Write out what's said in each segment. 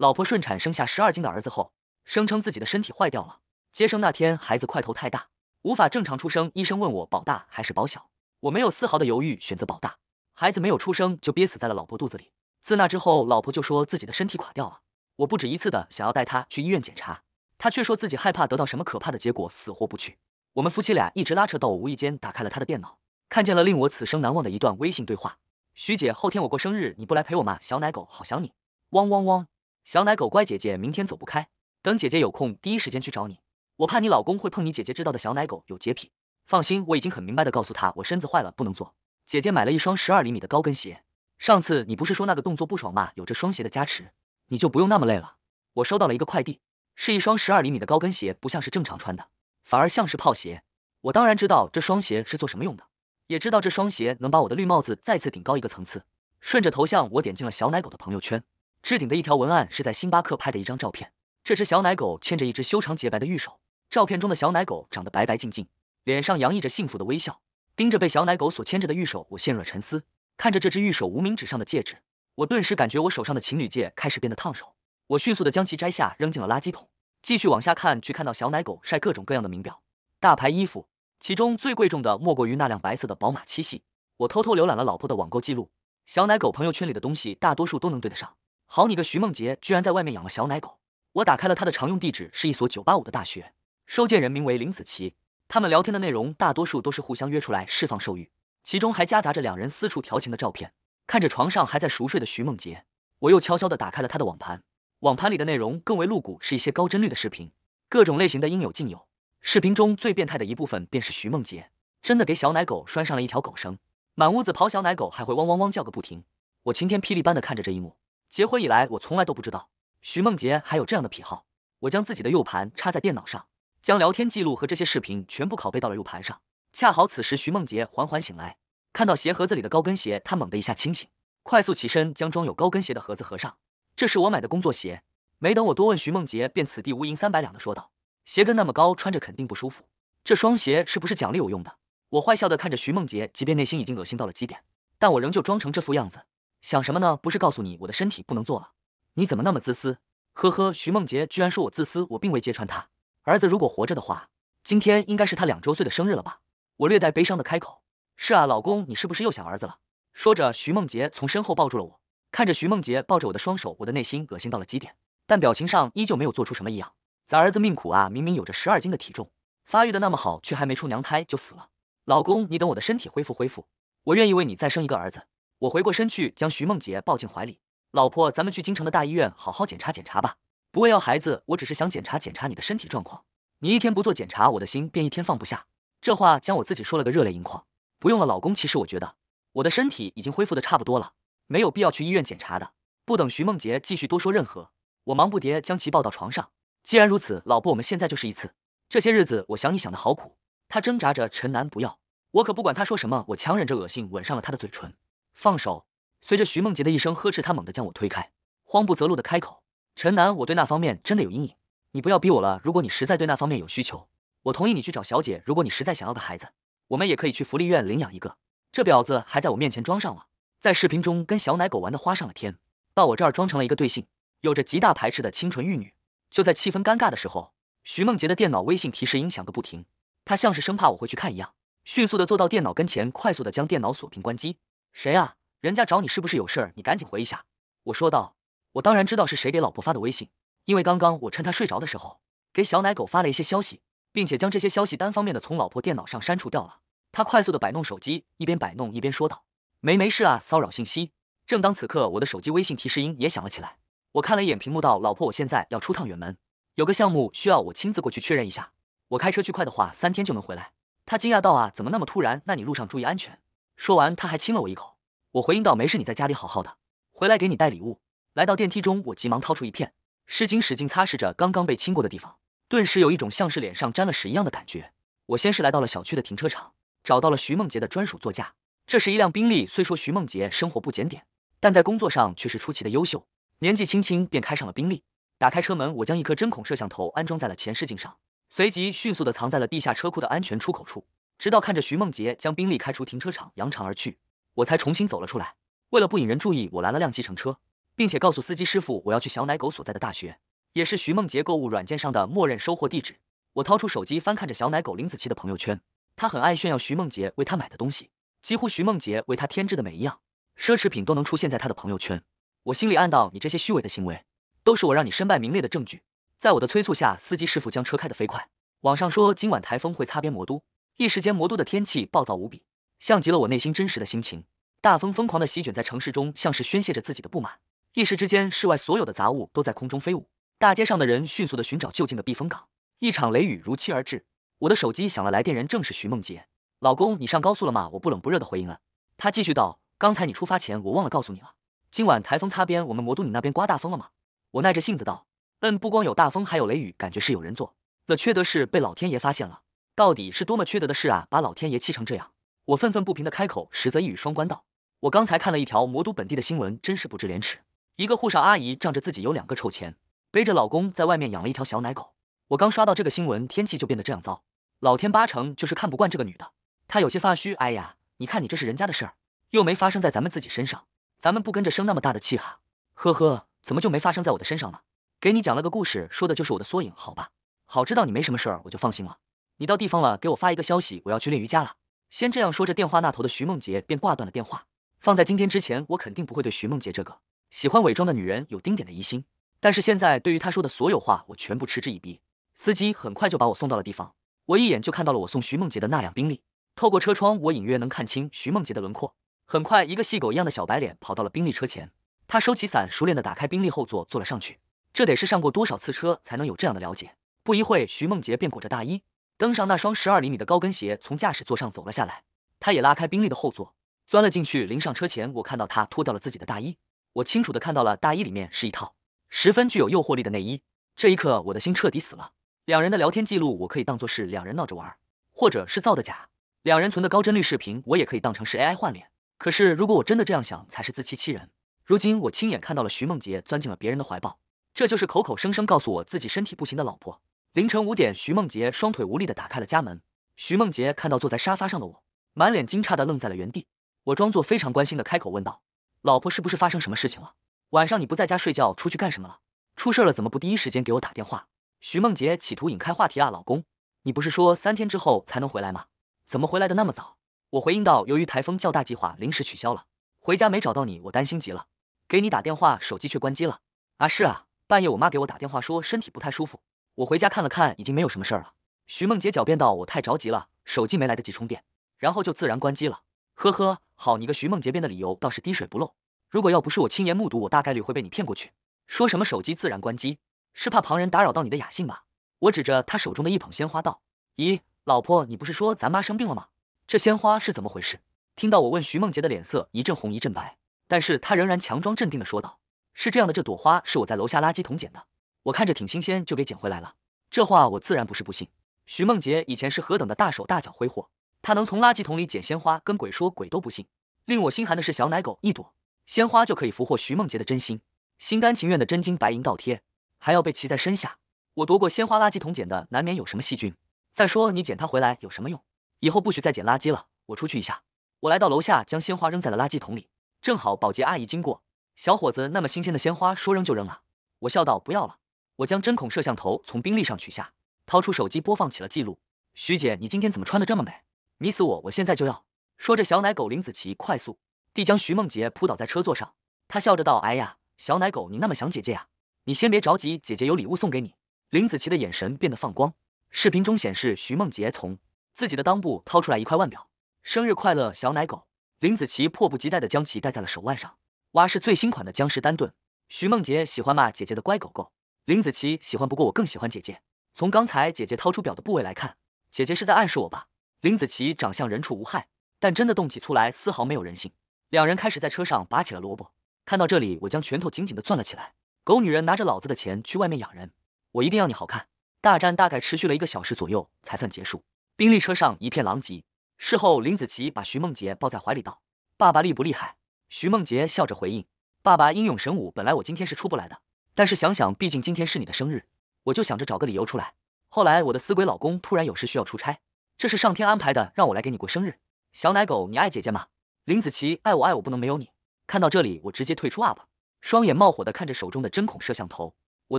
老婆顺产生下十二斤的儿子后，声称自己的身体坏掉了。接生那天，孩子块头太大，无法正常出生。医生问我保大还是保小，我没有丝毫的犹豫，选择保大。孩子没有出生就憋死在了老婆肚子里。自那之后，老婆就说自己的身体垮掉了。我不止一次的想要带她去医院检查，她却说自己害怕得到什么可怕的结果，死活不去。我们夫妻俩一直拉扯到我无意间打开了她的电脑，看见了令我此生难忘的一段微信对话：“徐姐，后天我过生日，你不来陪我吗？小奶狗，好想你，汪汪汪。”小奶狗乖，姐姐明天走不开，等姐姐有空第一时间去找你。我怕你老公会碰你姐姐知道的小奶狗，有洁癖。放心，我已经很明白的告诉他，我身子坏了不能做。姐姐买了一双十二厘米的高跟鞋，上次你不是说那个动作不爽吗？有这双鞋的加持，你就不用那么累了。我收到了一个快递，是一双十二厘米的高跟鞋，不像是正常穿的，反而像是泡鞋。我当然知道这双鞋是做什么用的，也知道这双鞋能把我的绿帽子再次顶高一个层次。顺着头像，我点进了小奶狗的朋友圈。置顶的一条文案是在星巴克拍的一张照片，这只小奶狗牵着一只修长洁白的玉手。照片中的小奶狗长得白白净净，脸上洋溢着幸福的微笑，盯着被小奶狗所牵着的玉手，我陷入了沉思。看着这只玉手无名指上的戒指，我顿时感觉我手上的情侣戒开始变得烫手。我迅速地将其摘下，扔进了垃圾桶。继续往下看，却看到小奶狗晒各种各样的名表、大牌衣服，其中最贵重的莫过于那辆白色的宝马七系。我偷偷浏览了老婆的网购记录，小奶狗朋友圈里的东西大多数都能对得上。好你个徐梦洁，居然在外面养了小奶狗！我打开了他的常用地址，是一所九八五的大学。收件人名为林子琪。他们聊天的内容大多数都是互相约出来释放兽欲，其中还夹杂着两人私处调情的照片。看着床上还在熟睡的徐梦洁，我又悄悄地打开了他的网盘。网盘里的内容更为露骨，是一些高帧率的视频，各种类型的应有尽有。视频中最变态的一部分，便是徐梦洁真的给小奶狗拴上了一条狗绳，满屋子跑，小奶狗还会汪汪汪叫个不停。我晴天霹雳般的看着这一幕。结婚以来，我从来都不知道徐梦洁还有这样的癖好。我将自己的 U 盘插在电脑上，将聊天记录和这些视频全部拷贝到了 U 盘上。恰好此时，徐梦洁缓缓醒来，看到鞋盒子里的高跟鞋，她猛地一下清醒，快速起身将装有高跟鞋的盒子合上。这是我买的工作鞋。没等我多问，徐梦洁便“此地无银三百两”的说道：“鞋跟那么高，穿着肯定不舒服。这双鞋是不是奖励我用的？”我坏笑的看着徐梦洁，即便内心已经恶心到了极点，但我仍旧装成这副样子。想什么呢？不是告诉你我的身体不能做了？你怎么那么自私？呵呵，徐梦洁居然说我自私，我并未揭穿他。儿子如果活着的话，今天应该是他两周岁的生日了吧？我略带悲伤的开口。是啊，老公，你是不是又想儿子了？说着，徐梦洁从身后抱住了我。看着徐梦洁抱着我的双手，我的内心恶心到了极点，但表情上依旧没有做出什么异样。咱儿子命苦啊，明明有着十二斤的体重，发育的那么好，却还没出娘胎就死了。老公，你等我的身体恢复恢复，我愿意为你再生一个儿子。我回过身去，将徐梦洁抱进怀里。老婆，咱们去京城的大医院好好检查检查吧。不为要孩子，我只是想检查检查你的身体状况。你一天不做检查，我的心便一天放不下。这话将我自己说了个热泪盈眶。不用了，老公。其实我觉得我的身体已经恢复的差不多了，没有必要去医院检查的。不等徐梦洁继续多说任何，我忙不迭将其抱到床上。既然如此，老婆，我们现在就是一次。这些日子我想你想的好苦。他挣扎着，陈楠不要。我可不管他说什么，我强忍着恶心吻上了他的嘴唇。放手！随着徐梦洁的一声呵斥，他猛地将我推开，慌不择路的开口：“陈楠，我对那方面真的有阴影，你不要逼我了。如果你实在对那方面有需求，我同意你去找小姐。如果你实在想要个孩子，我们也可以去福利院领养一个。”这婊子还在我面前装上了，在视频中跟小奶狗玩的花上了天，到我这儿装成了一个对性有着极大排斥的清纯玉女。就在气氛尴尬的时候，徐梦洁的电脑微信提示音响个不停，她像是生怕我会去看一样，迅速的坐到电脑跟前，快速的将电脑锁屏关机。谁啊？人家找你是不是有事儿？你赶紧回一下。我说道。我当然知道是谁给老婆发的微信，因为刚刚我趁她睡着的时候，给小奶狗发了一些消息，并且将这些消息单方面的从老婆电脑上删除掉了。他快速的摆弄手机，一边摆弄一边说道：“没没事啊，骚扰信息。”正当此刻，我的手机微信提示音也响了起来。我看了一眼屏幕，道：“老婆，我现在要出趟远门，有个项目需要我亲自过去确认一下。我开车去，快的话三天就能回来。”他惊讶道：“啊，怎么那么突然？那你路上注意安全。说完，他还亲了我一口。我回应道：“没事，你在家里好好的，回来给你带礼物。”来到电梯中，我急忙掏出一片湿巾，使劲擦拭着刚刚被亲过的地方，顿时有一种像是脸上沾了屎一样的感觉。我先是来到了小区的停车场，找到了徐梦洁的专属座驾，这是一辆宾利。虽说徐梦洁生活不检点，但在工作上却是出奇的优秀，年纪轻轻便开上了宾利。打开车门，我将一颗针孔摄像头安装在了前视镜上，随即迅速的藏在了地下车库的安全出口处。直到看着徐梦洁将宾利开出停车场扬长而去，我才重新走了出来。为了不引人注意，我拦了辆计程车，并且告诉司机师傅我要去小奶狗所在的大学，也是徐梦洁购物软件上的默认收货地址。我掏出手机翻看着小奶狗林子琪的朋友圈，他很爱炫耀徐梦洁为他买的东西，几乎徐梦洁为他添置的每一样奢侈品都能出现在他的朋友圈。我心里暗道：你这些虚伪的行为，都是我让你身败名裂的证据。在我的催促下，司机师傅将车开得飞快。网上说今晚台风会擦边魔都。一时间，魔都的天气暴躁无比，像极了我内心真实的心情。大风疯狂的席卷在城市中，像是宣泄着自己的不满。一时之间，室外所有的杂物都在空中飞舞，大街上的人迅速的寻找就近的避风港。一场雷雨如期而至。我的手机响了，来电人正是徐梦洁。老公，你上高速了吗？我不冷不热的回应了。他继续道：“刚才你出发前，我忘了告诉你了。今晚台风擦边，我们魔都，你那边刮大风了吗？”我耐着性子道：“嗯，不光有大风，还有雷雨，感觉是有人做了缺德事，被老天爷发现了。”到底是多么缺德的事啊，把老天爷气成这样！我愤愤不平的开口，实则一语双关道：“我刚才看了一条魔都本地的新闻，真是不知廉耻！一个沪上阿姨仗着自己有两个臭钱，背着老公在外面养了一条小奶狗。我刚刷到这个新闻，天气就变得这样糟，老天八成就是看不惯这个女的。她有些发虚，哎呀，你看你这是人家的事儿，又没发生在咱们自己身上，咱们不跟着生那么大的气哈。呵呵，怎么就没发生在我的身上了？给你讲了个故事，说的就是我的缩影，好吧？好知道你没什么事儿，我就放心了。”你到地方了，给我发一个消息，我要去练瑜伽了。先这样说着，电话那头的徐梦洁便挂断了电话。放在今天之前，我肯定不会对徐梦洁这个喜欢伪装的女人有丁点的疑心，但是现在对于她说的所有话，我全部嗤之以鼻。司机很快就把我送到了地方，我一眼就看到了我送徐梦洁的那辆宾利，透过车窗，我隐约能看清徐梦洁的轮廓。很快，一个细狗一样的小白脸跑到了宾利车前，他收起伞，熟练地打开宾利后座，坐了上去。这得是上过多少次车才能有这样的了解？不一会，徐梦洁便裹着大衣。登上那双十二厘米的高跟鞋，从驾驶座上走了下来。他也拉开宾利的后座，钻了进去。临上车前，我看到他脱掉了自己的大衣。我清楚的看到了大衣里面是一套十分具有诱惑力的内衣。这一刻，我的心彻底死了。两人的聊天记录，我可以当做是两人闹着玩儿，或者是造的假。两人存的高帧率视频，我也可以当成是 AI 换脸。可是，如果我真的这样想，才是自欺欺人。如今，我亲眼看到了徐梦洁钻进了别人的怀抱，这就是口口声声告诉我自己身体不行的老婆。凌晨五点，徐梦洁双腿无力地打开了家门。徐梦洁看到坐在沙发上的我，满脸惊诧地愣在了原地。我装作非常关心地开口问道：“老婆，是不是发生什么事情了？晚上你不在家睡觉，出去干什么了？出事了怎么不第一时间给我打电话？”徐梦洁企图引开话题啊，老公，你不是说三天之后才能回来吗？怎么回来的那么早？我回应道：“由于台风较大，计划临时取消了。回家没找到你，我担心极了，给你打电话，手机却关机了。”啊，是啊，半夜我妈给我打电话说身体不太舒服。我回家看了看，已经没有什么事儿了。徐梦洁狡辩道：“我太着急了，手机没来得及充电，然后就自然关机了。”呵呵，好你个徐梦洁，编的理由倒是滴水不漏。如果要不是我亲眼目睹，我大概率会被你骗过去，说什么手机自然关机，是怕旁人打扰到你的雅兴吧？我指着她手中的一捧鲜花道：“咦，老婆，你不是说咱妈生病了吗？这鲜花是怎么回事？”听到我问，徐梦洁的脸色一阵红一阵白，但是她仍然强装镇定地说道：“是这样的，这朵花是我在楼下垃圾桶捡的。”我看着挺新鲜，就给捡回来了。这话我自然不是不信。徐梦洁以前是何等的大手大脚挥霍，她能从垃圾桶里捡鲜花，跟鬼说鬼都不信。令我心寒的是，小奶狗一朵鲜花就可以俘获徐梦洁的真心，心甘情愿的真金白银倒贴，还要被骑在身下。我夺过鲜花，垃圾桶捡的，难免有什么细菌。再说你捡它回来有什么用？以后不许再捡垃圾了。我出去一下。我来到楼下，将鲜花扔在了垃圾桶里。正好保洁阿姨经过，小伙子那么新鲜的鲜花，说扔就扔了。我笑道，不要了。我将针孔摄像头从冰粒上取下，掏出手机播放起了记录。徐姐，你今天怎么穿的这么美，迷死我！我现在就要。说着，小奶狗林子琪快速地将徐梦洁扑倒在车座上，她笑着道：“哎呀，小奶狗，你那么想姐姐啊？你先别着急，姐姐有礼物送给你。”林子琪的眼神变得放光。视频中显示，徐梦洁从自己的裆部掏出来一块腕表，生日快乐，小奶狗林子琪迫不及待地将其戴在了手腕上。哇，是最新款的僵尸丹顿。徐梦洁喜欢骂姐姐的乖狗狗。林子琪喜欢，不过我更喜欢姐姐。从刚才姐姐掏出表的部位来看，姐姐是在暗示我吧？林子琪长相人畜无害，但真的动起粗来，丝毫没有人性。两人开始在车上拔起了萝卜。看到这里，我将拳头紧紧的攥了起来。狗女人拿着老子的钱去外面养人，我一定要你好看！大战大概持续了一个小时左右才算结束。宾利车上一片狼藉。事后，林子琪把徐梦洁抱在怀里道：“爸爸厉不厉害？”徐梦洁笑着回应：“爸爸英勇神武。本来我今天是出不来的。”但是想想，毕竟今天是你的生日，我就想着找个理由出来。后来我的死鬼老公突然有事需要出差，这是上天安排的，让我来给你过生日。小奶狗，你爱姐姐吗？林子琪，爱我爱我，不能没有你。看到这里，我直接退出 UP，双眼冒火的看着手中的针孔摄像头，我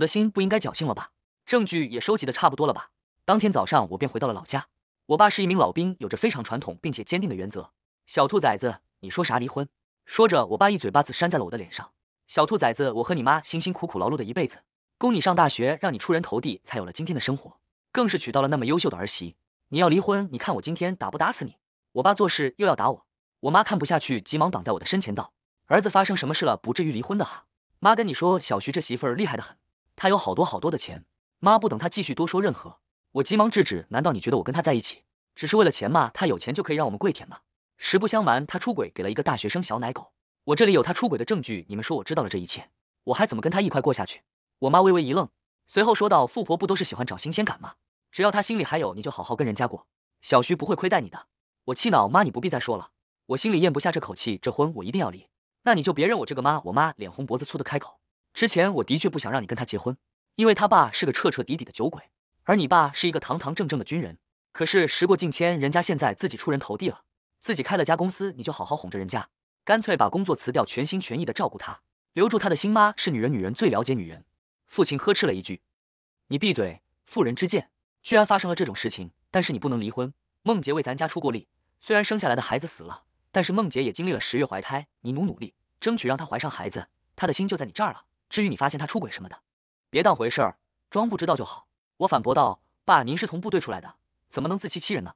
的心不应该侥幸了吧？证据也收集的差不多了吧？当天早上，我便回到了老家。我爸是一名老兵，有着非常传统并且坚定的原则。小兔崽子，你说啥离婚？说着，我爸一嘴巴子扇在了我的脸上。小兔崽子，我和你妈辛辛苦苦劳碌的一辈子，供你上大学，让你出人头地，才有了今天的生活，更是娶到了那么优秀的儿媳。你要离婚，你看我今天打不打死你？我爸做事又要打我，我妈看不下去，急忙挡在我的身前道：“儿子，发生什么事了？不至于离婚的哈。”妈跟你说，小徐这媳妇儿厉害的很，她有好多好多的钱。妈不等他继续多说任何，我急忙制止：“难道你觉得我跟她在一起只是为了钱吗？她有钱就可以让我们跪舔吗？实不相瞒，她出轨给了一个大学生小奶狗。”我这里有他出轨的证据，你们说我知道了这一切，我还怎么跟他一块过下去？我妈微微一愣，随后说道：“富婆不都是喜欢找新鲜感吗？只要他心里还有你，就好好跟人家过。小徐不会亏待你的。”我气恼：“妈，你不必再说了，我心里咽不下这口气，这婚我一定要离。那你就别认我这个妈。”我妈脸红脖子粗的开口：“之前我的确不想让你跟他结婚，因为他爸是个彻彻底底的酒鬼，而你爸是一个堂堂正正的军人。可是时过境迁，人家现在自己出人头地了，自己开了家公司，你就好好哄着人家。”干脆把工作辞掉，全心全意的照顾她，留住她的新妈是女人，女人最了解女人。父亲呵斥了一句：“你闭嘴，妇人之见！居然发生了这种事情，但是你不能离婚。梦洁为咱家出过力，虽然生下来的孩子死了，但是梦洁也经历了十月怀胎。你努努力，争取让她怀上孩子，他的心就在你这儿了。至于你发现他出轨什么的，别当回事儿，装不知道就好。”我反驳道：“爸，您是从部队出来的，怎么能自欺欺人呢？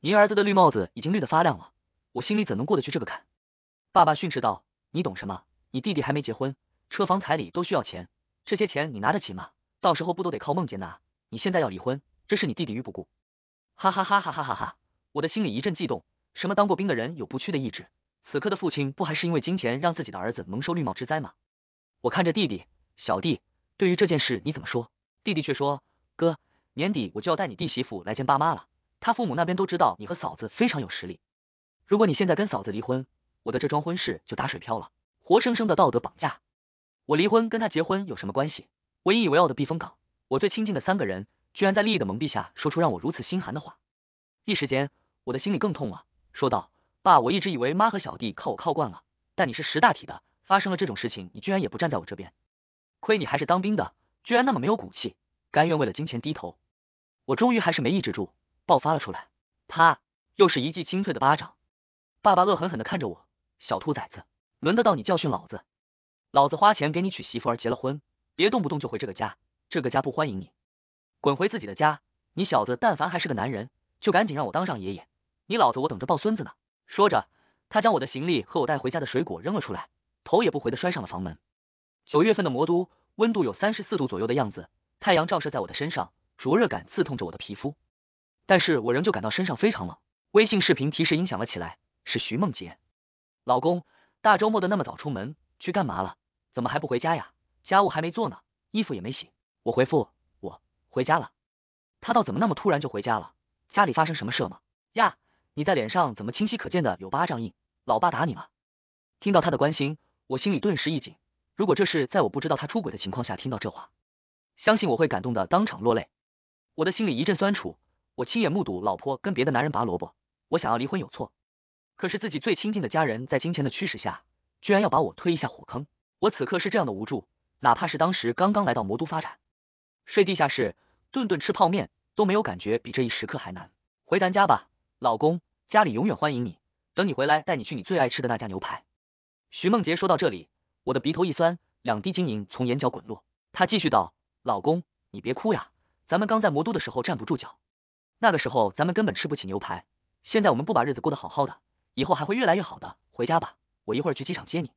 您儿子的绿帽子已经绿得发亮了，我心里怎能过得去这个坎？”爸爸训斥道：“你懂什么？你弟弟还没结婚，车房彩礼都需要钱，这些钱你拿得起吗？到时候不都得靠梦姐拿？你现在要离婚，这是你弟弟于不顾。”哈哈哈哈哈哈哈！我的心里一阵悸动。什么当过兵的人有不屈的意志？此刻的父亲不还是因为金钱让自己的儿子蒙受绿帽之灾吗？我看着弟弟，小弟，对于这件事你怎么说？弟弟却说：“哥，年底我就要带你弟媳妇来见爸妈了，他父母那边都知道你和嫂子非常有实力。如果你现在跟嫂子离婚。”我的这桩婚事就打水漂了，活生生的道德绑架。我离婚跟他结婚有什么关系？我引以为傲的避风港，我最亲近的三个人，居然在利益的蒙蔽下说出让我如此心寒的话。一时间，我的心里更痛了，说道：“爸，我一直以为妈和小弟靠我靠惯了，但你是识大体的，发生了这种事情，你居然也不站在我这边。亏你还是当兵的，居然那么没有骨气，甘愿为了金钱低头。”我终于还是没抑制住，爆发了出来，啪，又是一记清脆的巴掌。爸爸恶狠狠的看着我。小兔崽子，轮得到你教训老子？老子花钱给你娶媳妇儿，结了婚，别动不动就回这个家，这个家不欢迎你，滚回自己的家！你小子但凡还是个男人，就赶紧让我当上爷爷，你老子我等着抱孙子呢！说着，他将我的行李和我带回家的水果扔了出来，头也不回的摔上了房门。九月份的魔都温度有三十四度左右的样子，太阳照射在我的身上，灼热感刺痛着我的皮肤，但是我仍旧感到身上非常冷。微信视频提示音响了起来，是徐梦洁。老公，大周末的那么早出门去干嘛了？怎么还不回家呀？家务还没做呢，衣服也没洗。我回复我回家了。他倒怎么那么突然就回家了？家里发生什么事了吗？呀，你在脸上怎么清晰可见的有巴掌印？老爸打你吗？听到他的关心，我心里顿时一紧。如果这事在我不知道他出轨的情况下听到这话，相信我会感动的当场落泪。我的心里一阵酸楚。我亲眼目睹老婆跟别的男人拔萝卜，我想要离婚有错？可是自己最亲近的家人，在金钱的驱使下，居然要把我推一下火坑。我此刻是这样的无助，哪怕是当时刚刚来到魔都发展，睡地下室，顿顿吃泡面，都没有感觉比这一时刻还难。回咱家吧，老公，家里永远欢迎你。等你回来，带你去你最爱吃的那家牛排。徐梦洁说到这里，我的鼻头一酸，两滴晶莹从眼角滚落。她继续道：“老公，你别哭呀，咱们刚在魔都的时候站不住脚，那个时候咱们根本吃不起牛排。现在我们不把日子过得好好的。”以后还会越来越好的，回家吧，我一会儿去机场接你。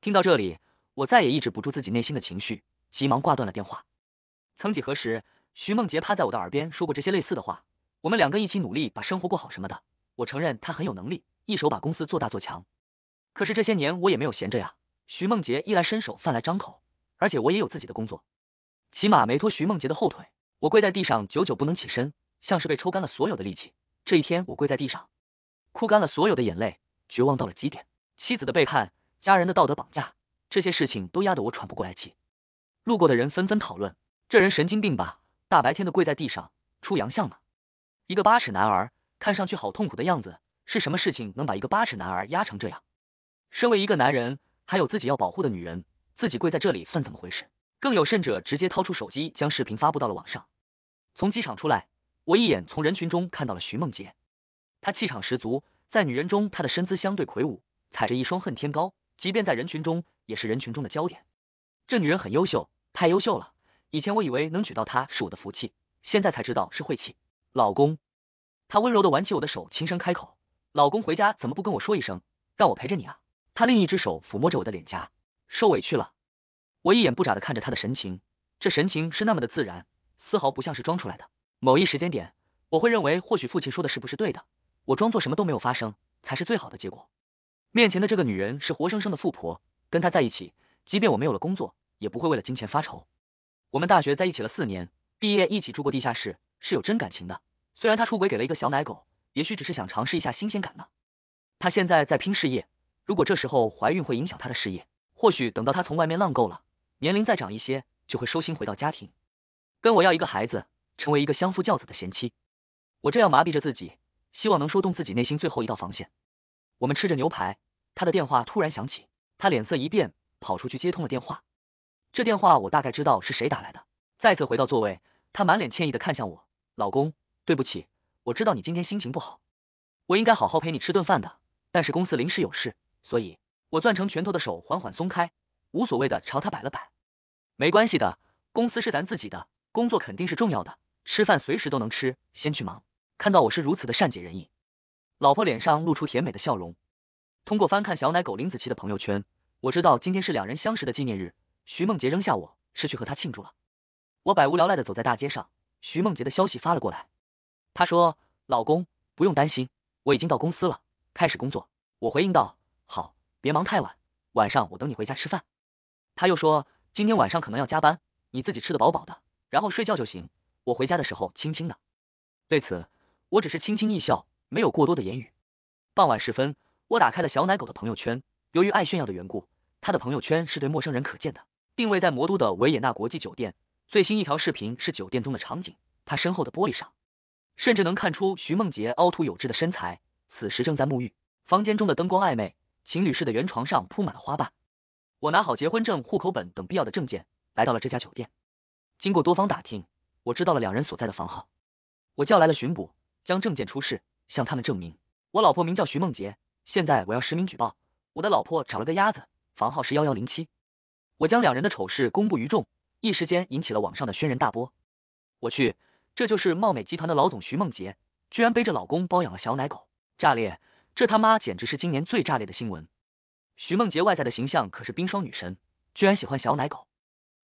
听到这里，我再也抑制不住自己内心的情绪，急忙挂断了电话。曾几何时，徐梦洁趴在我的耳边说过这些类似的话，我们两个一起努力把生活过好什么的。我承认他很有能力，一手把公司做大做强。可是这些年我也没有闲着呀，徐梦洁衣来伸手饭来张口，而且我也有自己的工作，起码没拖徐梦洁的后腿。我跪在地上，久久不能起身，像是被抽干了所有的力气。这一天，我跪在地上。哭干了所有的眼泪，绝望到了极点。妻子的背叛，家人的道德绑架，这些事情都压得我喘不过来气。路过的人纷纷讨论：“这人神经病吧，大白天的跪在地上出洋相呢。”一个八尺男儿，看上去好痛苦的样子，是什么事情能把一个八尺男儿压成这样？身为一个男人，还有自己要保护的女人，自己跪在这里算怎么回事？更有甚者，直接掏出手机将视频发布到了网上。从机场出来，我一眼从人群中看到了徐梦洁。她气场十足，在女人中，她的身姿相对魁梧，踩着一双恨天高，即便在人群中也是人群中的焦点。这女人很优秀，太优秀了。以前我以为能娶到她是我的福气，现在才知道是晦气。老公，她温柔的挽起我的手，轻声开口：“老公回家怎么不跟我说一声，让我陪着你啊？”她另一只手抚摸着我的脸颊，受委屈了。我一眼不眨的看着她的神情，这神情是那么的自然，丝毫不像是装出来的。某一时间点，我会认为或许父亲说的是不是对的。我装作什么都没有发生，才是最好的结果。面前的这个女人是活生生的富婆，跟她在一起，即便我没有了工作，也不会为了金钱发愁。我们大学在一起了四年，毕业一起住过地下室，是有真感情的。虽然她出轨给了一个小奶狗，也许只是想尝试一下新鲜感呢。她现在在拼事业，如果这时候怀孕会影响她的事业，或许等到她从外面浪够了，年龄再长一些，就会收心回到家庭，跟我要一个孩子，成为一个相夫教子的贤妻。我这样麻痹着自己。希望能说动自己内心最后一道防线。我们吃着牛排，他的电话突然响起，他脸色一变，跑出去接通了电话。这电话我大概知道是谁打来的。再次回到座位，他满脸歉意的看向我：“老公，对不起，我知道你今天心情不好，我应该好好陪你吃顿饭的。但是公司临时有事，所以……”我攥成拳头的手缓缓松开，无所谓的朝他摆了摆：“没关系的，公司是咱自己的，工作肯定是重要的，吃饭随时都能吃，先去忙。”看到我是如此的善解人意，老婆脸上露出甜美的笑容。通过翻看小奶狗林子琪的朋友圈，我知道今天是两人相识的纪念日。徐梦杰扔下我，是去和他庆祝了。我百无聊赖的走在大街上，徐梦杰的消息发了过来。他说：“老公，不用担心，我已经到公司了，开始工作。”我回应道：“好，别忙太晚，晚上我等你回家吃饭。”他又说：“今天晚上可能要加班，你自己吃的饱饱的，然后睡觉就行。我回家的时候轻轻的。”对此。我只是轻轻一笑，没有过多的言语。傍晚时分，我打开了小奶狗的朋友圈。由于爱炫耀的缘故，他的朋友圈是对陌生人可见的。定位在魔都的维也纳国际酒店，最新一条视频是酒店中的场景，他身后的玻璃上，甚至能看出徐梦洁凹凸有致的身材。此时正在沐浴，房间中的灯光暧昧，情侣式的圆床上铺满了花瓣。我拿好结婚证、户口本等必要的证件，来到了这家酒店。经过多方打听，我知道了两人所在的房号。我叫来了巡捕。将证件出示，向他们证明我老婆名叫徐梦洁。现在我要实名举报，我的老婆找了个鸭子，房号是幺幺零七。我将两人的丑事公布于众，一时间引起了网上的轩然大波。我去，这就是貌美集团的老总徐梦洁，居然背着老公包养了小奶狗，炸裂！这他妈简直是今年最炸裂的新闻。徐梦洁外在的形象可是冰霜女神，居然喜欢小奶狗，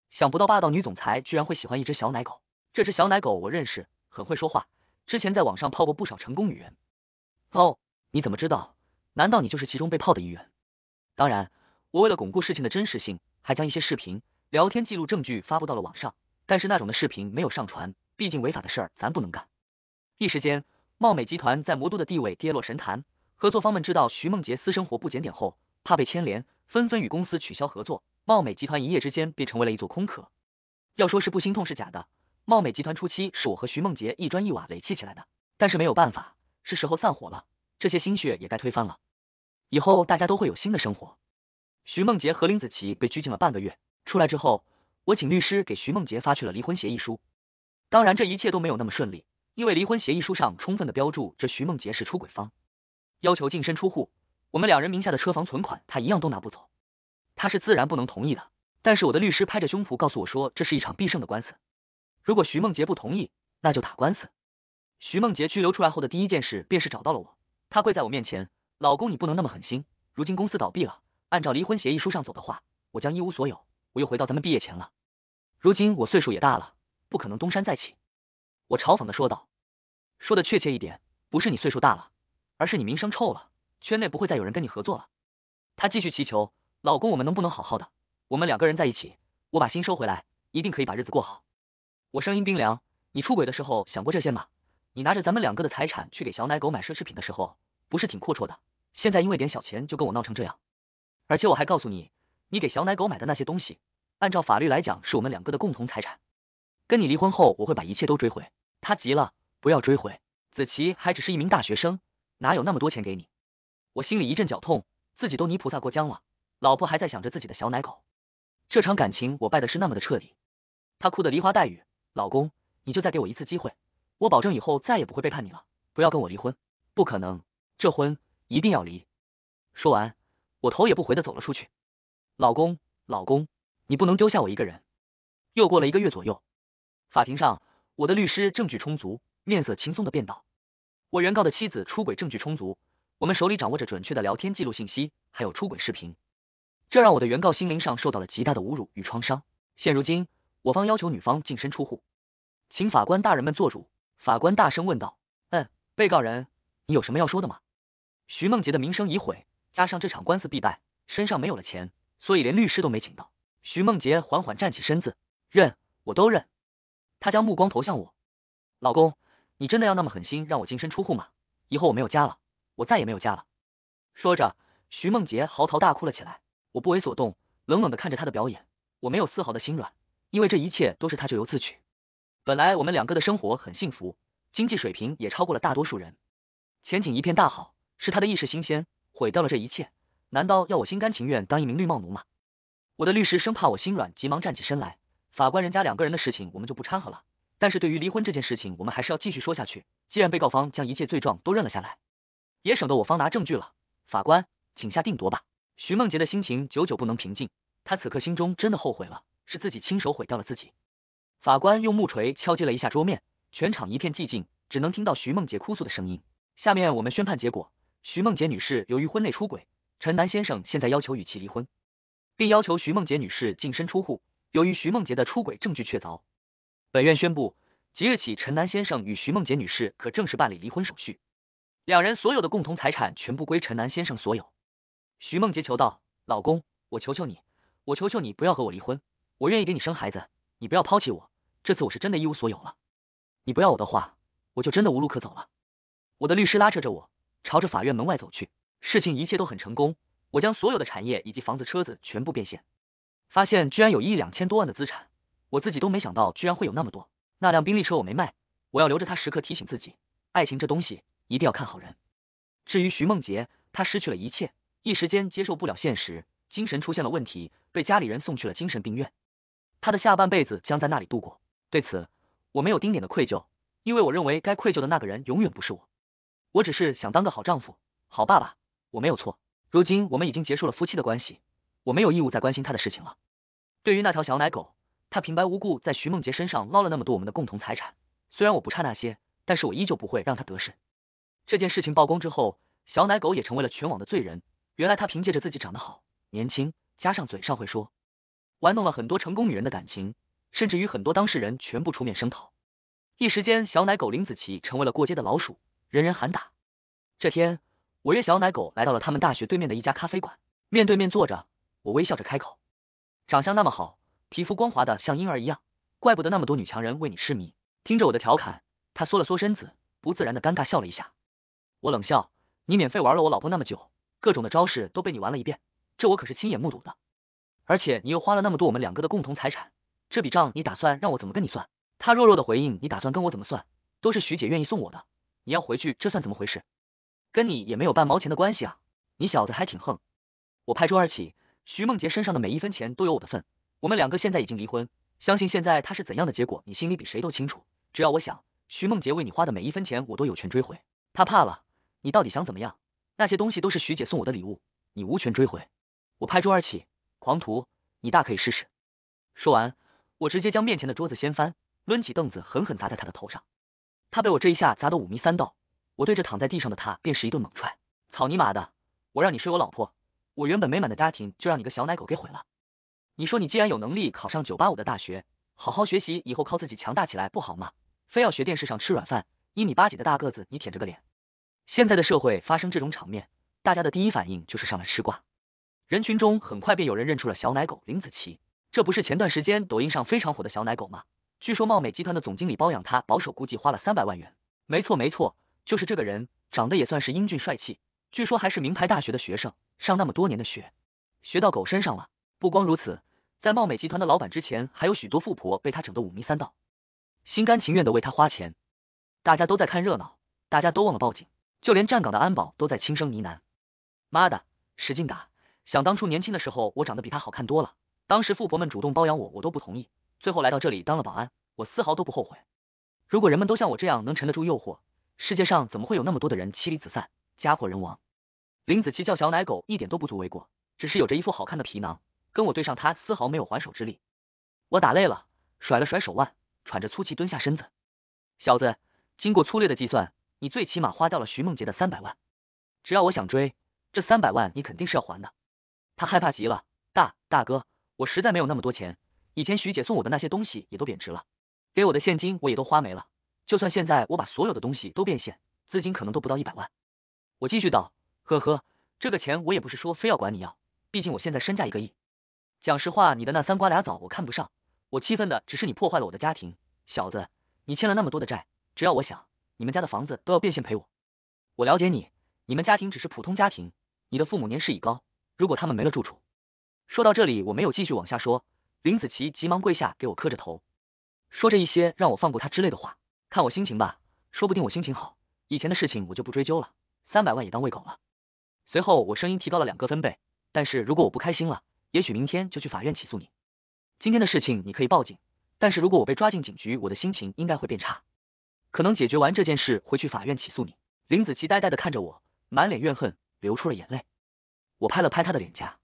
想不到霸道女总裁居然会喜欢一只小奶狗。这只小奶狗我认识，很会说话。之前在网上泡过不少成功女人，哦，你怎么知道？难道你就是其中被泡的一员？当然，我为了巩固事情的真实性，还将一些视频、聊天记录证据发布到了网上，但是那种的视频没有上传，毕竟违法的事儿咱不能干。一时间，貌美集团在魔都的地位跌落神坛，合作方们知道徐梦洁私生活不检点后，怕被牵连，纷纷与公司取消合作，貌美集团一夜之间便成为了一座空壳。要说是不心痛是假的。貌美集团初期是我和徐梦洁一砖一瓦垒砌起来的，但是没有办法，是时候散伙了，这些心血也该推翻了。以后大家都会有新的生活。徐梦洁和林子琪被拘禁了半个月，出来之后，我请律师给徐梦洁发去了离婚协议书。当然，这一切都没有那么顺利，因为离婚协议书上充分的标注这徐梦洁是出轨方，要求净身出户，我们两人名下的车房存款他一样都拿不走，他是自然不能同意的。但是我的律师拍着胸脯告诉我说，这是一场必胜的官司。如果徐梦洁不同意，那就打官司。徐梦洁拘留出来后的第一件事便是找到了我，她跪在我面前：“老公，你不能那么狠心。如今公司倒闭了，按照离婚协议书上走的话，我将一无所有。我又回到咱们毕业前了。如今我岁数也大了，不可能东山再起。”我嘲讽的说道：“说的确切一点，不是你岁数大了，而是你名声臭了，圈内不会再有人跟你合作了。”她继续祈求：“老公，我们能不能好好的？我们两个人在一起，我把心收回来，一定可以把日子过好。”我声音冰凉，你出轨的时候想过这些吗？你拿着咱们两个的财产去给小奶狗买奢侈品的时候，不是挺阔绰的？现在因为点小钱就跟我闹成这样。而且我还告诉你，你给小奶狗买的那些东西，按照法律来讲是我们两个的共同财产。跟你离婚后，我会把一切都追回。他急了，不要追回。子琪还只是一名大学生，哪有那么多钱给你？我心里一阵绞痛，自己都泥菩萨过江了，老婆还在想着自己的小奶狗。这场感情我败的是那么的彻底。他哭得梨花带雨。老公，你就再给我一次机会，我保证以后再也不会背叛你了。不要跟我离婚，不可能，这婚一定要离。说完，我头也不回的走了出去。老公，老公，你不能丢下我一个人。又过了一个月左右，法庭上，我的律师证据充足，面色轻松的辩道，我原告的妻子出轨证据充足，我们手里掌握着准确的聊天记录信息，还有出轨视频，这让我的原告心灵上受到了极大的侮辱与创伤。现如今。我方要求女方净身出户，请法官大人们做主。法官大声问道：“嗯，被告人，你有什么要说的吗？”徐梦洁的名声已毁，加上这场官司必败，身上没有了钱，所以连律师都没请到。徐梦洁缓缓站起身子，认，我都认。他将目光投向我，老公，你真的要那么狠心让我净身出户吗？以后我没有家了，我再也没有家了。说着，徐梦洁嚎啕大哭了起来。我不为所动，冷冷的看着他的表演，我没有丝毫的心软。因为这一切都是他咎由自取。本来我们两个的生活很幸福，经济水平也超过了大多数人，前景一片大好。是他的意识新鲜毁掉了这一切。难道要我心甘情愿当一名绿帽奴吗？我的律师生怕我心软，急忙站起身来。法官，人家两个人的事情我们就不掺和了。但是对于离婚这件事情，我们还是要继续说下去。既然被告方将一切罪状都认了下来，也省得我方拿证据了。法官，请下定夺吧。徐梦洁的心情久久不能平静，她此刻心中真的后悔了。是自己亲手毁掉了自己。法官用木锤敲击了一下桌面，全场一片寂静，只能听到徐梦洁哭诉的声音。下面我们宣判结果：徐梦洁女士由于婚内出轨，陈南先生现在要求与其离婚，并要求徐梦洁女士净身出户。由于徐梦洁的出轨证据确凿，本院宣布，即日起陈南先生与徐梦洁女士可正式办理离婚手续，两人所有的共同财产全部归陈南先生所有。徐梦洁求道：“老公，我求求你，我求求你不要和我离婚。”我愿意给你生孩子，你不要抛弃我。这次我是真的一无所有了，你不要我的话，我就真的无路可走了。我的律师拉扯着我，朝着法院门外走去。事情一切都很成功，我将所有的产业以及房子、车子全部变现，发现居然有一亿两千多万的资产，我自己都没想到居然会有那么多。那辆宾利车我没卖，我要留着它，时刻提醒自己，爱情这东西一定要看好人。至于徐梦洁，她失去了一切，一时间接受不了现实，精神出现了问题，被家里人送去了精神病院。他的下半辈子将在那里度过，对此我没有丁点的愧疚，因为我认为该愧疚的那个人永远不是我。我只是想当个好丈夫、好爸爸，我没有错。如今我们已经结束了夫妻的关系，我没有义务再关心他的事情了。对于那条小奶狗，他平白无故在徐梦洁身上捞了那么多我们的共同财产，虽然我不差那些，但是我依旧不会让他得势。这件事情曝光之后，小奶狗也成为了全网的罪人。原来他凭借着自己长得好、年轻，加上嘴上会说。玩弄了很多成功女人的感情，甚至于很多当事人全部出面声讨，一时间小奶狗林子琪成为了过街的老鼠，人人喊打。这天，我约小奶狗来到了他们大学对面的一家咖啡馆，面对面坐着，我微笑着开口：“长相那么好，皮肤光滑的像婴儿一样，怪不得那么多女强人为你痴迷。”听着我的调侃，他缩了缩身子，不自然的尴尬笑了一下。我冷笑：“你免费玩了我老婆那么久，各种的招式都被你玩了一遍，这我可是亲眼目睹的。”而且你又花了那么多我们两个的共同财产，这笔账你打算让我怎么跟你算？他弱弱的回应，你打算跟我怎么算？都是徐姐愿意送我的，你要回去这算怎么回事？跟你也没有半毛钱的关系啊！你小子还挺横！我拍桌而起，徐梦洁身上的每一分钱都有我的份。我们两个现在已经离婚，相信现在她是怎样的结果，你心里比谁都清楚。只要我想，徐梦洁为你花的每一分钱我都有权追回。他怕了，你到底想怎么样？那些东西都是徐姐送我的礼物，你无权追回。我拍桌而起。狂徒，你大可以试试。说完，我直接将面前的桌子掀翻，抡起凳子狠狠砸在他的头上。他被我这一下砸得五迷三道，我对着躺在地上的他便是一顿猛踹。草泥马的，我让你睡我老婆，我原本美满的家庭就让你个小奶狗给毁了。你说你既然有能力考上九八五的大学，好好学习，以后靠自己强大起来不好吗？非要学电视上吃软饭，一米八几的大个子你舔着个脸。现在的社会发生这种场面，大家的第一反应就是上来吃瓜。人群中很快便有人认出了小奶狗林子琪，这不是前段时间抖音上非常火的小奶狗吗？据说貌美集团的总经理包养他，保守估计花了三百万元。没错没错，就是这个人，长得也算是英俊帅气，据说还是名牌大学的学生，上那么多年的学，学到狗身上了。不光如此，在貌美集团的老板之前，还有许多富婆被他整得五迷三道，心甘情愿的为他花钱。大家都在看热闹，大家都忘了报警，就连站岗的安保都在轻声呢喃：妈的，使劲打！想当初年轻的时候，我长得比他好看多了。当时富婆们主动包养我，我都不同意。最后来到这里当了保安，我丝毫都不后悔。如果人们都像我这样能沉得住诱惑，世界上怎么会有那么多的人妻离子散、家破人亡？林子琪叫小奶狗一点都不足为过，只是有着一副好看的皮囊，跟我对上，他丝毫没有还手之力。我打累了，甩了甩手腕，喘着粗气蹲下身子。小子，经过粗略的计算，你最起码花掉了徐梦洁的三百万。只要我想追，这三百万你肯定是要还的。他害怕极了，大大哥，我实在没有那么多钱，以前徐姐送我的那些东西也都贬值了，给我的现金我也都花没了，就算现在我把所有的东西都变现，资金可能都不到一百万。我继续道，呵呵，这个钱我也不是说非要管你要，毕竟我现在身价一个亿。讲实话，你的那三瓜俩枣我看不上，我气愤的只是你破坏了我的家庭，小子，你欠了那么多的债，只要我想，你们家的房子都要变现赔我。我了解你，你们家庭只是普通家庭，你的父母年事已高。如果他们没了住处，说到这里，我没有继续往下说。林子琪急忙跪下给我磕着头，说着一些让我放过他之类的话。看我心情吧，说不定我心情好，以前的事情我就不追究了，三百万也当喂狗了。随后我声音提高了两个分贝，但是如果我不开心了，也许明天就去法院起诉你。今天的事情你可以报警，但是如果我被抓进警局，我的心情应该会变差，可能解决完这件事回去法院起诉你。林子琪呆呆的看着我，满脸怨恨，流出了眼泪。我拍了拍他的脸颊，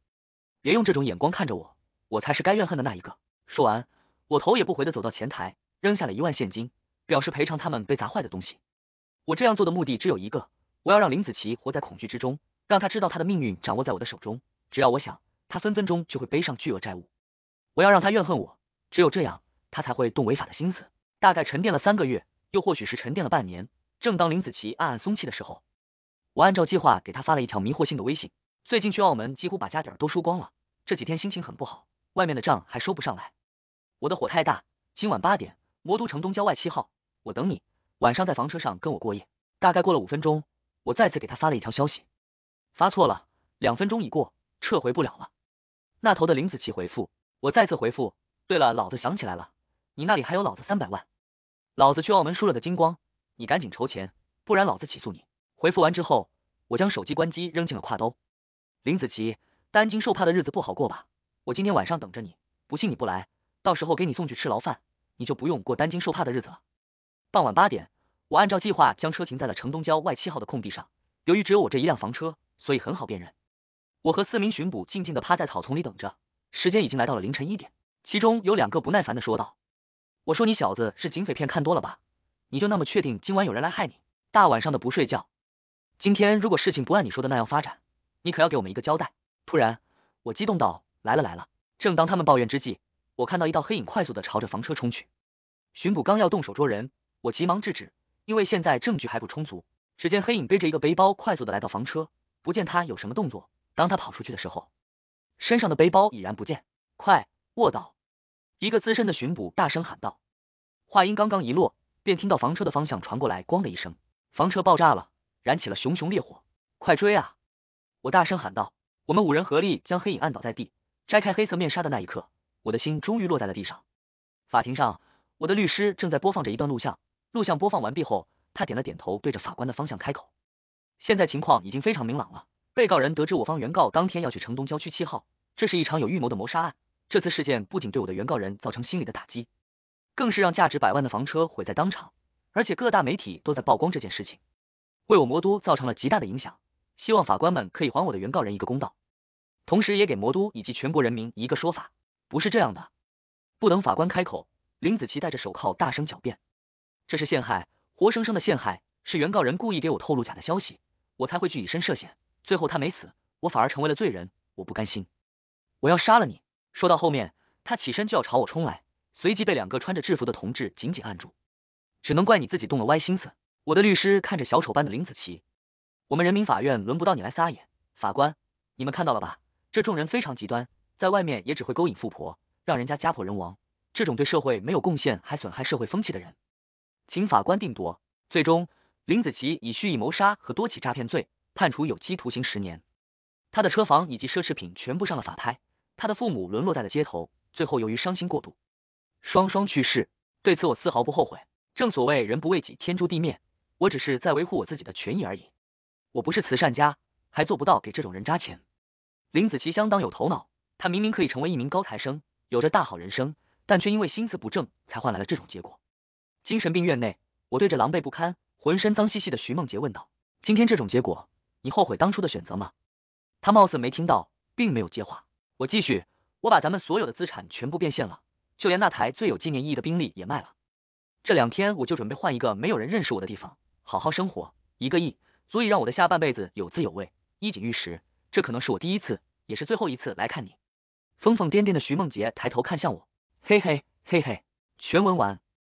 别用这种眼光看着我，我才是该怨恨的那一个。说完，我头也不回的走到前台，扔下了一万现金，表示赔偿他们被砸坏的东西。我这样做的目的只有一个，我要让林子琪活在恐惧之中，让他知道他的命运掌握在我的手中，只要我想，他分分钟就会背上巨额债务。我要让他怨恨我，只有这样，他才会动违法的心思。大概沉淀了三个月，又或许是沉淀了半年，正当林子琪暗暗松气的时候，我按照计划给他发了一条迷惑性的微信。最近去澳门几乎把家底儿都输光了，这几天心情很不好，外面的账还收不上来，我的火太大。今晚八点，魔都城东郊外七号，我等你，晚上在房车上跟我过夜。大概过了五分钟，我再次给他发了一条消息，发错了，两分钟已过，撤回不了了。那头的林子琪回复，我再次回复，对了，老子想起来了，你那里还有老子三百万，老子去澳门输了的精光，你赶紧筹钱，不然老子起诉你。回复完之后，我将手机关机扔进了挎兜。林子琪，担惊受怕的日子不好过吧？我今天晚上等着你，不信你不来，到时候给你送去吃牢饭，你就不用过担惊受怕的日子了。傍晚八点，我按照计划将车停在了城东郊外七号的空地上。由于只有我这一辆房车，所以很好辨认。我和四名巡捕静静的趴在草丛里等着。时间已经来到了凌晨一点，其中有两个不耐烦的说道：“我说你小子是警匪片看多了吧？你就那么确定今晚有人来害你？大晚上的不睡觉？今天如果事情不按你说的那样发展……”你可要给我们一个交代！突然，我激动道：“来了来了！”正当他们抱怨之际，我看到一道黑影快速的朝着房车冲去。巡捕刚要动手捉人，我急忙制止，因为现在证据还不充足。只见黑影背着一个背包快速的来到房车，不见他有什么动作。当他跑出去的时候，身上的背包已然不见。快卧倒！一个资深的巡捕大声喊道。话音刚刚一落，便听到房车的方向传过来“咣”的一声，房车爆炸了，燃起了熊熊烈火。快追啊！我大声喊道：“我们五人合力将黑影按倒在地，摘开黑色面纱的那一刻，我的心终于落在了地上。”法庭上，我的律师正在播放着一段录像。录像播放完毕后，他点了点头，对着法官的方向开口：“现在情况已经非常明朗了。被告人得知我方原告当天要去城东郊区七号，这是一场有预谋的谋杀案。这次事件不仅对我的原告人造成心理的打击，更是让价值百万的房车毁在当场，而且各大媒体都在曝光这件事情，为我魔都造成了极大的影响。”希望法官们可以还我的原告人一个公道，同时也给魔都以及全国人民一个说法。不是这样的，不等法官开口，林子琪戴着手铐大声狡辩：“这是陷害，活生生的陷害，是原告人故意给我透露假的消息，我才会去以身涉险。最后他没死，我反而成为了罪人，我不甘心，我要杀了你！”说到后面，他起身就要朝我冲来，随即被两个穿着制服的同志紧紧按住。只能怪你自己动了歪心思。我的律师看着小丑般的林子琪，我们人民法院轮不到你来撒野，法官，你们看到了吧？这众人非常极端，在外面也只会勾引富婆，让人家家破人亡。这种对社会没有贡献还损害社会风气的人，请法官定夺。最终，林子琪以蓄意谋杀和多起诈骗罪判处有期徒刑十年。他的车房以及奢侈品全部上了法拍，他的父母沦落在了街头，最后由于伤心过度，双双去世。对此我丝毫不后悔。正所谓人不为己，天诛地灭。我只是在维护我自己的权益而已。我不是慈善家，还做不到给这种人渣钱。林子琪相当有头脑，她明明可以成为一名高材生，有着大好人生，但却因为心思不正，才换来了这种结果。精神病院内，我对着狼狈不堪、浑身脏兮兮的徐梦洁问道：“今天这种结果，你后悔当初的选择吗？”他貌似没听到，并没有接话。我继续：“我把咱们所有的资产全部变现了，就连那台最有纪念意义的宾利也卖了。这两天我就准备换一个没有人认识我的地方，好好生活。一个亿。”足以让我的下半辈子有滋有味。衣锦玉食，这可能是我第一次，也是最后一次来看你。疯疯癫癫的徐梦洁抬头看向我，嘿嘿嘿嘿。全文完。